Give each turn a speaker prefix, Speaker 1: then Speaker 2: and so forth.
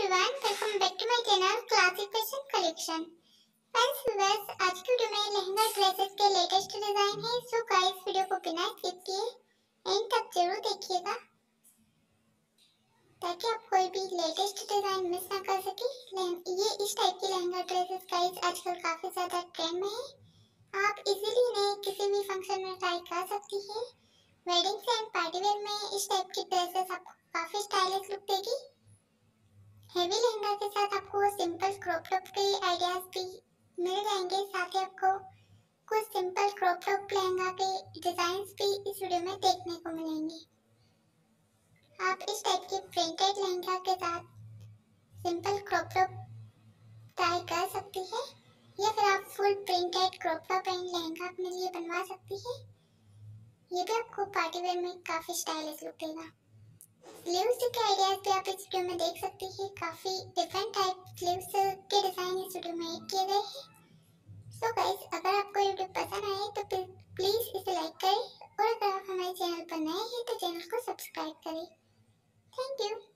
Speaker 1: everyone welcome back to my channel classic fashion collection friends viewers आज के video में lehenga dresses के latest design है सो गाइस वीडियो को बिना स्किप किए एंड तक जरूर देखिएगा ताकि आप कोई भी लेटेस्ट डिजाइन मिस ना कर सके ये इस टाइप के लहंगा ड्रेसेस गाइस आजकल काफी ज्यादा ट्रेंड में है आप इजीली इन्हें किसी भी फंक्शन में ट्राई कर सकती हैं वेडिंग्स एंड पार्टी वेयर में इस टाइप की ड्रेसेस आपको काफी स्टाइलिश लुक देगी हेवी लहंगा के साथ आपको सिंपल क्रॉप टॉप के आइडियाज भी मिल जाएंगे साथ ही आपको कुछ सिंपल क्रॉप टॉप लहंगा के डिजाइन भी इस वीडियो में देखने को मिलेंगे आप इस टाइप के प्रिंटेड लहंगा के साथ सिंपल क्रॉप टॉप ट्राई कर सकती है या फिर आप full printed crop top and lehenga अपने लिए बनवा सकती है ये भी आपको पार्टी वेयर में काफ़ी स्टाइलिश लुक देगा स्लीव्स के आइडियाज भी आप इस वीडियो में देख सकते हैं काफ़ी डिफरेंट टाइप स्लीव्स के डिज़ाइन इस वीडियो में किए गए हैं सो गाइस अगर आपको वीडियो पसंद आए तो प्लीज़ इसे लाइक करें और अगर आप हमारे चैनल पर नए हैं तो चैनल को सब्सक्राइब करें थैंक यू